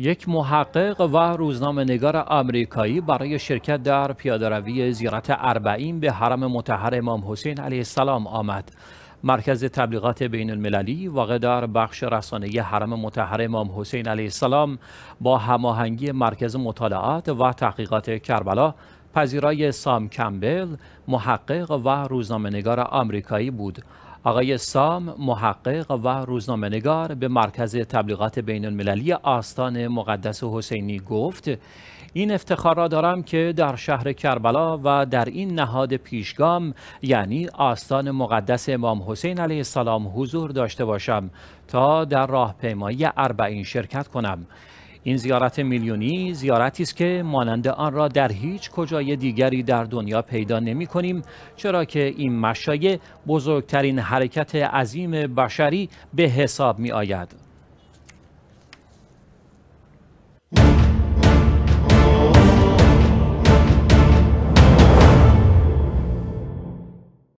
یک محقق و روزنامه نگار آمریکایی برای شرکت در پیادهروی زیارت اربعین به حرم متحر امام حسین علیه السلام آمد. مرکز تبلیغات بین المللی واقع در بخش رسانه حرم متحر امام حسین علیه السلام با هماهنگی مرکز مطالعات و تحقیقات کربلا پذیرای سام کمبل محقق و روزنامه نگار آمریکایی بود. آقای سام محقق و روزنامهنگار به مرکز تبلیغات بین المللی آستان مقدس حسینی گفت این افتخار را دارم که در شهر کربلا و در این نهاد پیشگام یعنی آستان مقدس امام حسین علیه السلام حضور داشته باشم تا در راهپیمایی اربعین شرکت کنم این زیارت میلیونی زیارتی است که مانند آن را در هیچ کجای دیگری در دنیا پیدا نمی کنیم چرا که این مشایع بزرگترین حرکت عظیم بشری به حساب می آید